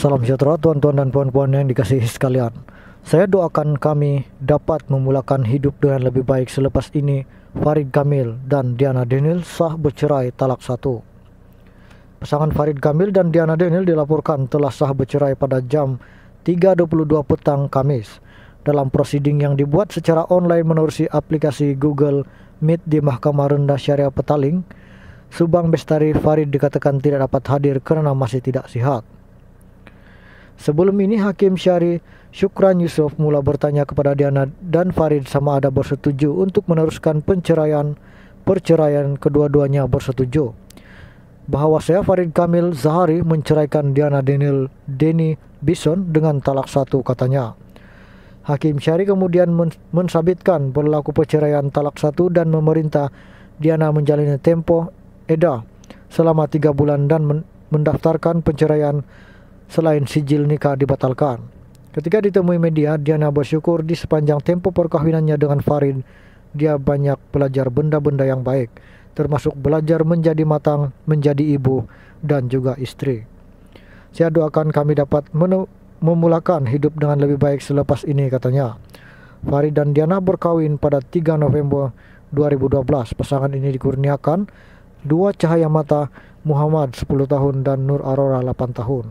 Salam sejahtera tuan-tuan dan puan-puan yang dikasihi sekalian. Saya doakan kami dapat memulakan hidup dengan lebih baik selepas ini Farid Kamil dan Diana Denil sah bercerai talak satu. Pasangan Farid Kamil dan Diana Denil dilaporkan telah sah bercerai pada jam 3.22 petang Kamis dalam prosiding yang dibuat secara online menerusi aplikasi Google Meet di Mahkamah Rendah Syariah Petaling, Subang Bestari Farid dikatakan tidak dapat hadir karena masih tidak sihat. Sebelum ini Hakim Syari Syukran Yusuf mula bertanya kepada Diana dan Farid sama ada bersetuju untuk meneruskan penceraian perceraian kedua-duanya bersetuju. Bahwa saya Farid Kamil Zahari menceraikan Diana Denil Deni Bison dengan talak satu katanya. Hakim Syari kemudian mensabitkan berlaku perceraian talak satu dan memerintah Diana menjalani tempo EDA selama tiga bulan dan mendaftarkan penceraian selain sijil nikah dibatalkan. Ketika ditemui media, Diana bersyukur di sepanjang tempo perkahwinannya dengan Farid, dia banyak belajar benda-benda yang baik, termasuk belajar menjadi matang, menjadi ibu, dan juga istri. Saya doakan kami dapat memulakan hidup dengan lebih baik selepas ini, katanya. Farid dan Diana berkawin pada 3 November 2012. Pasangan ini dikurniakan dua cahaya mata Muhammad 10 tahun dan Nur Aurora 8 tahun.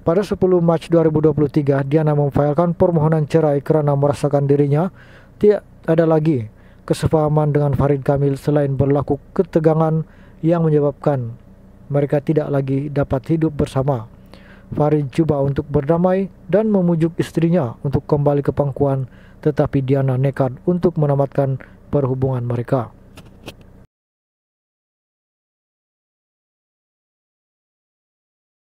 Pada 10 Mac 2023, Diana memfailkan permohonan cerai karena merasakan dirinya tidak ada lagi kesepahaman dengan Farid Kamil selain berlaku ketegangan yang menyebabkan mereka tidak lagi dapat hidup bersama. Farid coba untuk berdamai dan memujuk istrinya untuk kembali ke pangkuan, tetapi Diana nekat untuk menamatkan perhubungan mereka.